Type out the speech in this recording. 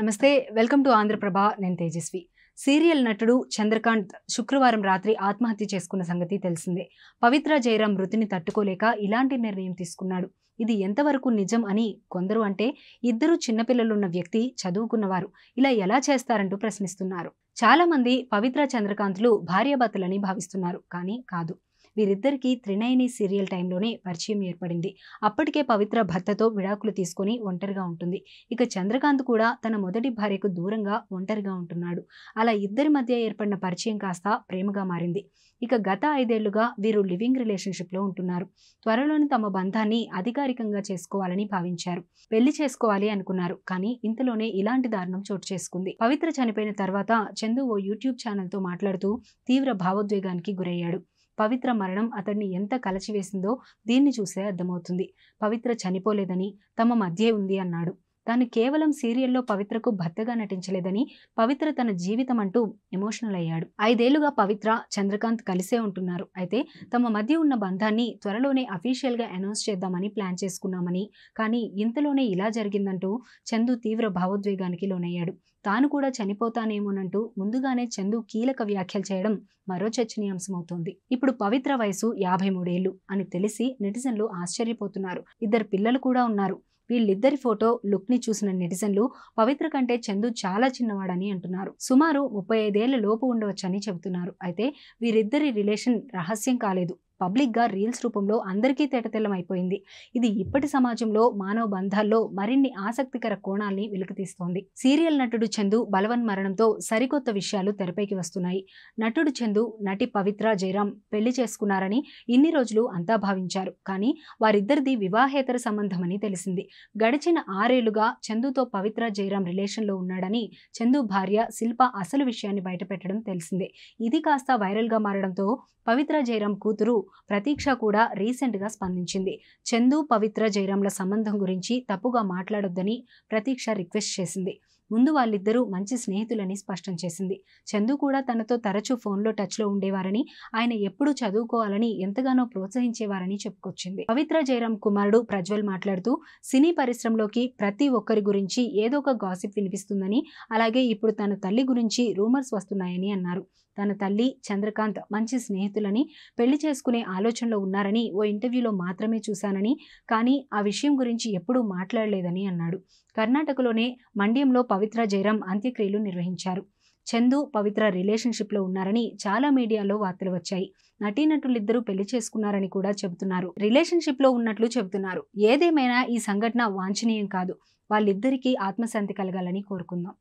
నమస్తే welcome to Andhraprabha నేను Tejaswi serial నటుడు చంద్రకాంత్ శుక్రవారం రాత్రి ఆత్మహత్య చేసుకున్న సంగతి తెలిసిందే పవిత్ర జయరాం మృతిని తట్టుకోలేక ఇలాంటి నిర్ణయం తీసుకున్నాడు ఇది ఎంతవరకు నిజం అని కొందరు అంటే ఇద్దరు చిన్నపిల్లలున్న వ్యక్తి చదువుకున్నవారు ఇలా ఎలా చేస్తారంటూ ప్రశ్నిస్తున్నారు చాలామంది పవిత్ర చంద్రకాంత్లు భార్యాభర్తలని భావిస్తున్నారు కానీ కాదు వీరిద్దరికీ త్రినయని సీరియల్ టైంలోనే పరిచయం ఏర్పడింది అప్పటికే పవిత్ర భర్తతో విడాకులు తీసుకొని ఒంటరిగా ఉంటుంది ఇక చంద్రకాంత్ కూడా తన మొదటి భార్యకు దూరంగా ఒంటరిగా ఉంటున్నాడు అలా ఇద్దరి మధ్య ఏర్పడిన పరిచయం కాస్త ప్రేమగా మారింది ఇక గత ఐదేళ్లుగా వీరు లివింగ్ రిలేషన్షిప్లో ఉంటున్నారు త్వరలోనే తమ బంధాన్ని అధికారికంగా చేసుకోవాలని భావించారు పెళ్లి చేసుకోవాలి అనుకున్నారు కానీ ఇంతలోనే ఇలాంటి దారుణం చోటు చేసుకుంది పవిత్ర చనిపోయిన తర్వాత చందు ఓ యూట్యూబ్ ఛానల్తో మాట్లాడుతూ తీవ్ర భావోద్వేగానికి గురయ్యాడు పవిత్ర మరణం అతడిని ఎంత కలచివేసిందో దీన్ని చూసే అర్థమవుతుంది పవిత్ర చనిపోలేదని తమ మధ్యే ఉంది అన్నాడు తాను కేవలం సీరియల్లో పవిత్రకు భర్తగా నటించలేదని పవిత్ర తన జీవితం అంటూ ఎమోషనల్ అయ్యాడు ఐదేళ్లుగా పవిత్ర చంద్రకాంత్ కలిసే ఉంటున్నారు అయితే తమ మధ్య ఉన్న బంధాన్ని త్వరలోనే అఫీషియల్గా అనౌన్స్ చేద్దామని ప్లాన్ చేసుకున్నామని కానీ ఇంతలోనే ఇలా జరిగిందంటూ చందు తీవ్ర భావోద్వేగానికి లోనయ్యాడు తాను కూడా చనిపోతానేమోనంటూ ముందుగానే చందు కీలక వ్యాఖ్యలు చేయడం మరో చర్చనీయాంశమవుతోంది ఇప్పుడు పవిత్ర వయసు యాభై మూడేళ్లు అని తెలిసి నెటిజన్లు ఆశ్చర్యపోతున్నారు ఇద్దరు పిల్లలు కూడా ఉన్నారు వీళ్ళిద్దరి ఫోటో లుక్ ని చూసిన నెటిజన్లు పవిత్ర కంటే చందు చాలా చిన్నవాడని అంటున్నారు సుమారు ముప్పై ఐదేళ్ల లోపు ఉండవచ్చని చెబుతున్నారు అయితే వీరిద్దరి రిలేషన్ రహస్యం కాలేదు పబ్లిక్గా రీల్స్ రూపంలో అందరికీ తేటతెల్లం అయిపోయింది ఇది ఇప్పటి సమాజంలో మానవ బంధాల్లో మరిన్ని ఆసక్తికర కోణాల్ని వెలికితీస్తోంది సీరియల్ నటుడు చందు బలవన్ మరణంతో సరికొత్త విషయాలు తెరపైకి వస్తున్నాయి నటుడు చందు నటి పవిత్ర జయరాం పెళ్లి చేసుకున్నారని ఇన్ని రోజులు అంతా భావించారు కానీ వారిద్దరిది వివాహేతర సంబంధమని తెలిసింది గడిచిన ఆరేళ్లుగా చందుతో పవిత్ర జయరాం రిలేషన్లో ఉన్నాడని చందు భార్య శిల్ప అసలు విషయాన్ని బయటపెట్టడం తెలిసిందే ఇది కాస్త వైరల్గా మారడంతో పవిత్ర జయరాం కూతురు ప్రతీక్ష కూడా రీసెంట్గా స్పందించింది చందు పవిత్ర జయరాంల సంబంధం గురించి తప్పుగా మాట్లాడొద్దని ప్రతీక్ష రిక్వెస్ట్ చేసింది ముందు వాళ్ళిద్దరూ మంచి స్నేహితులని స్పష్టం చేసింది చందు కూడా తనతో తరచూ ఫోన్లో టచ్లో ఉండేవారని ఆయన ఎప్పుడు చదువుకోవాలని ఎంతగానో ప్రోత్సహించేవారని చెప్పుకొచ్చింది పవిత్ర జయరాం కుమారుడు ప్రజ్వల్ మాట్లాడుతూ సినీ పరిశ్రమలోకి ప్రతి ఒక్కరి గురించి ఏదో ఒక గాసిప్ వినిపిస్తుందని అలాగే ఇప్పుడు తన తల్లి గురించి రూమర్స్ వస్తున్నాయని అన్నారు తన తల్లి చంద్రకాంత్ మంచి స్నేహితులని పెళ్లి చేసుకునే ఆలోచనలో ఉన్నారని ఓ ఇంటర్వ్యూలో మాత్రమే చూశానని కానీ ఆ విషయం గురించి ఎప్పుడూ మాట్లాడలేదని అన్నాడు కర్ణాటకలోనే మండ్యంలో పవిత్ర జయరాం అంత్యక్రియలు నిర్వహించారు చందు పవిత్ర రిలేషన్షిప్లో ఉన్నారని చాలా మీడియాలో వార్తలు వచ్చాయి నటీనటులిద్దరూ పెళ్లి చేసుకున్నారని కూడా చెబుతున్నారు రిలేషన్షిప్లో ఉన్నట్లు చెబుతున్నారు ఏదేమైనా ఈ సంఘటన వాంఛనీయం కాదు వాళ్ళిద్దరికీ ఆత్మశాంతి కలగాలని కోరుకుందాం